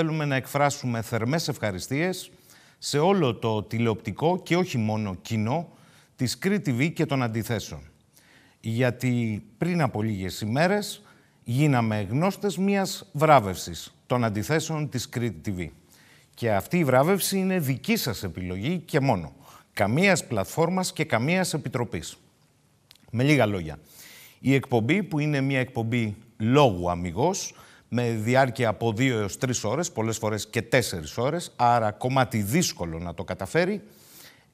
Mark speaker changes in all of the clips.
Speaker 1: θέλουμε να εκφράσουμε θερμές ευχαριστίες σε όλο το τηλεοπτικό και όχι μόνο κοινό της Crete TV και των αντιθέσεων. Γιατί πριν από λίγες ημέρες γίναμε γνώστες μιας βράβευσης των αντιθέσεων της Crete TV. Και αυτή η βράβευση είναι δική σας επιλογή και μόνο. Καμίας πλατφόρμας και καμίας επιτροπής. Με λίγα λόγια. Η εκπομπή που είναι μια εκπομπή λόγου αμυγός με διάρκεια από 2 έως 3 ώρες, πολλές φορές και 4 ώρες, άρα κομμάτι δύσκολο να το καταφέρει,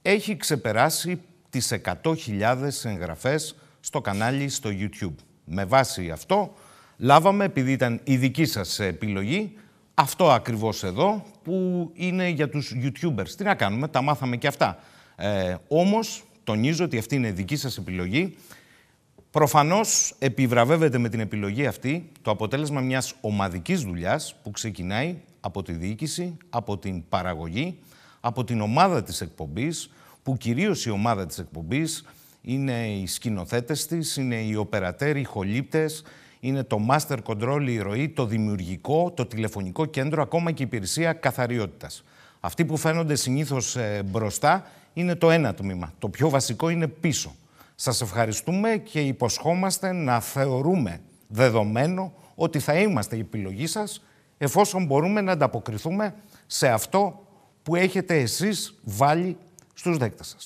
Speaker 1: έχει ξεπεράσει τις 100.000 εγγραφές στο κανάλι στο YouTube. Με βάση αυτό, λάβαμε, επειδή ήταν η δική σας επιλογή, αυτό ακριβώς εδώ, που είναι για τους YouTubers. Τι να κάνουμε, τα μάθαμε και αυτά. Ε, όμως, τονίζω ότι αυτή είναι η δική σας επιλογή. Προφανώς επιβραβεύεται με την επιλογή αυτή το αποτέλεσμα μιας ομαδικής δουλειάς που ξεκινάει από τη διοίκηση, από την παραγωγή, από την ομάδα της εκπομπη, που κυρίως η ομάδα της εκπομπής είναι οι σκηνοθέτες, της, είναι οι οπερατέρ, οι χολύπτες, είναι το master control, η ροή, το δημιουργικό, το τηλεφωνικό κέντρο, ακόμα και η υπηρεσία καθαριότητας. Αυτοί που φαίνονται συνήθως ε, μπροστά είναι το ένα τμήμα. Το πιο βασικό είναι πίσω. Σας ευχαριστούμε και υποσχόμαστε να θεωρούμε δεδομένο ότι θα είμαστε η επιλογή σας εφόσον μπορούμε να ανταποκριθούμε σε αυτό που έχετε εσείς βάλει στους δέκτες σας.